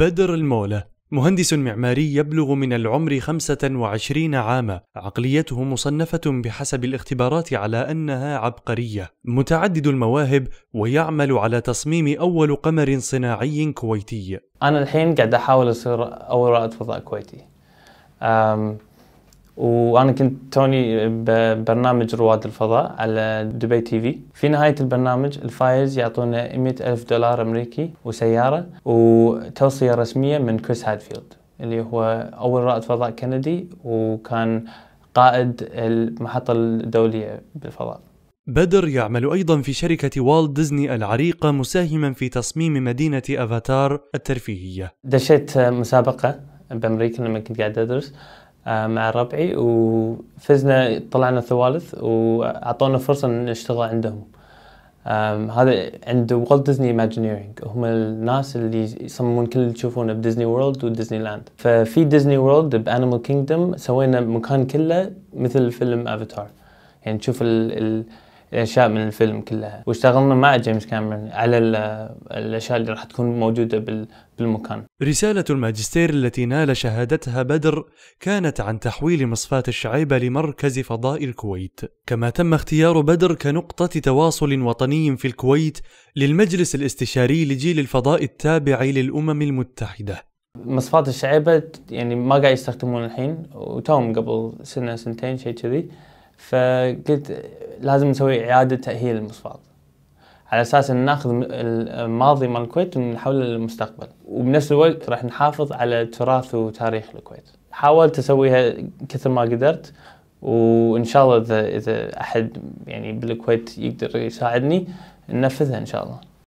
بدر المولى مهندس معماري يبلغ من العمر 25 عاما، عقليته مصنفة بحسب الاختبارات على أنها عبقرية، متعدد المواهب ويعمل على تصميم أول قمر صناعي كويتي. أنا الحين قاعد أحاول أصير أول رائد فضاء كويتي. أم وانا كنت توني ببرنامج رواد الفضاء على دبي تي في في نهايه البرنامج الفايز يعطونا 100 الف دولار امريكي وسياره وتوصيه رسميه من كريس هادفيلد اللي هو اول رائد فضاء كندي وكان قائد المحطه الدوليه بالفضاء بدر يعمل أيضا في شركة والت ديزني العريقة مساهما في تصميم مدينة أفاتار الترفيهية دشيت مسابقة بأمريكا لما كنت قاعد أدرس مع ربعي وفزنا طلعنا ثوالث واعطونا فرصه ان نشتغل عندهم هذا عند والت ديزني ايماجينيرينج هم الناس اللي يصممون كل اللي تشوفونه بديزني وورلد وديزني لاند ففي ديزني وورلد بانيمال كينجدوم سوينا مكان كله مثل فيلم افاتار يعني تشوف ال, ال الاشياء من الفيلم كلها واشتغلنا مع جيمس كاميرون على الاشياء اللي راح تكون موجوده بالمكان رساله الماجستير التي نال شهادتها بدر كانت عن تحويل مصفاه الشعيبه لمركز فضاء الكويت كما تم اختيار بدر كنقطه تواصل وطني في الكويت للمجلس الاستشاري لجيل الفضاء التابع للامم المتحده مصفاة الشعيبة يعني ما قاعد يستخدمون الحين وتوم قبل سنة سنتين شيء كذي فقلت لازم نسوي اعاده تاهيل المصفات على اساس ان ناخذ الماضي مال الكويت ونحوله للمستقبل وبنفس الوقت راح نحافظ على تراث وتاريخ الكويت حاولت اسويها كثر ما قدرت وان شاء الله اذا اذا احد يعني بالكويت يقدر يساعدني ننفذها ان شاء الله